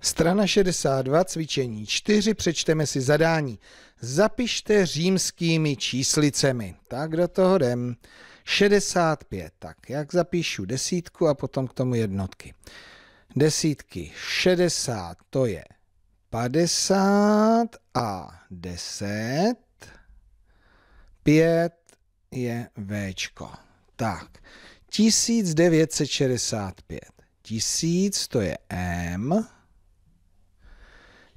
Strana 62, cvičení 4, přečteme si zadání. Zapište římskými číslicemi. Tak do toho jdem. 65, tak jak zapíšu desítku a potom k tomu jednotky. Desítky 60, to je 50 a 10. 5 je V. Tak, 1965. 1000 to je M.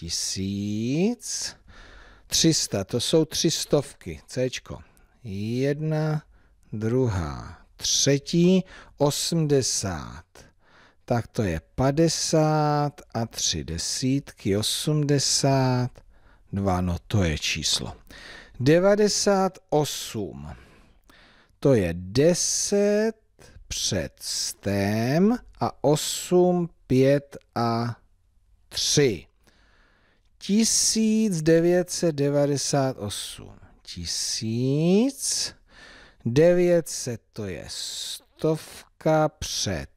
tisíc. 300, to jsou tři stovky, C. Jedna, druhá, třetí, 80. Tak to je 50 a tři desítky, 82, no to je číslo. 98, to je 10 před stém a 8, 5 a 3. 1998. 1900, to je stovka před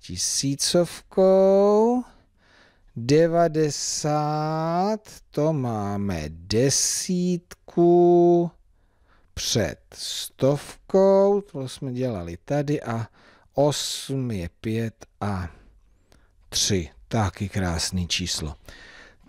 tisícovkou. 90 to máme desítku před stovkou, to jsme dělali tady a 8 je 5 a 3. Taky krásný číslo.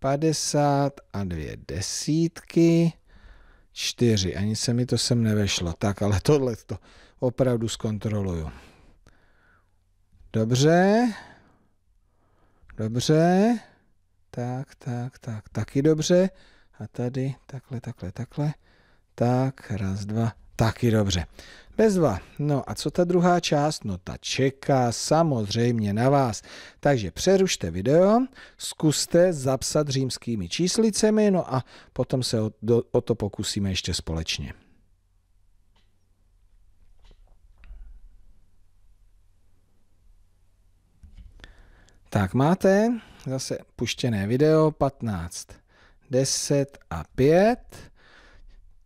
50 a dvě desítky. 4. Ani se mi to sem nevešlo. Tak, ale tohle to opravdu zkontroluju. Dobře. Dobře. Tak, tak, tak. Taky dobře. A tady takhle, takhle, takhle. Tak, raz, dva, Taky dobře. Bezva. No a co ta druhá část? No ta čeká samozřejmě na vás. Takže přerušte video, zkuste zapsat římskými číslicemi, no a potom se o, do, o to pokusíme ještě společně. Tak máte zase puštěné video 15, 10 a 5.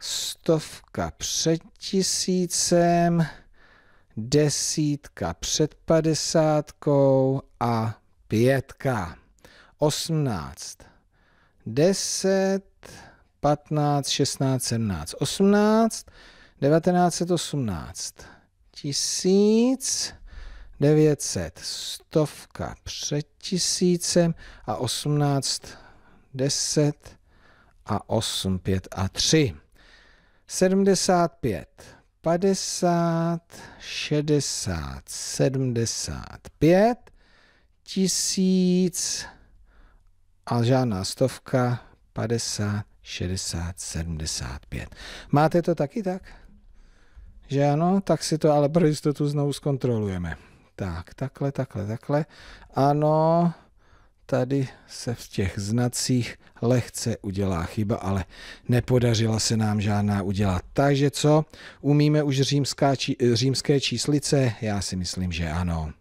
stovka před tisícem, desítka před padesátkou a pětka. Osmnáct. Deset, patnáct, šestnáct, sedmnáct, osmnáct, devatenáct, osmnáct. Tisíc, devětset, stovka před tisícem a osmnáct, deset a osm, pět a tři. 75, 50, 60, 75, tisíc a žádná stovka, 50, 60, 75. Máte to taky tak? Že ano? Tak si to ale pro jistotu znovu zkontrolujeme. Tak, takhle, takhle, takhle. Ano, Tady se v těch znacích lehce udělá chyba, ale nepodařila se nám žádná udělat. Takže co? Umíme už římská, či, římské číslice? Já si myslím, že ano.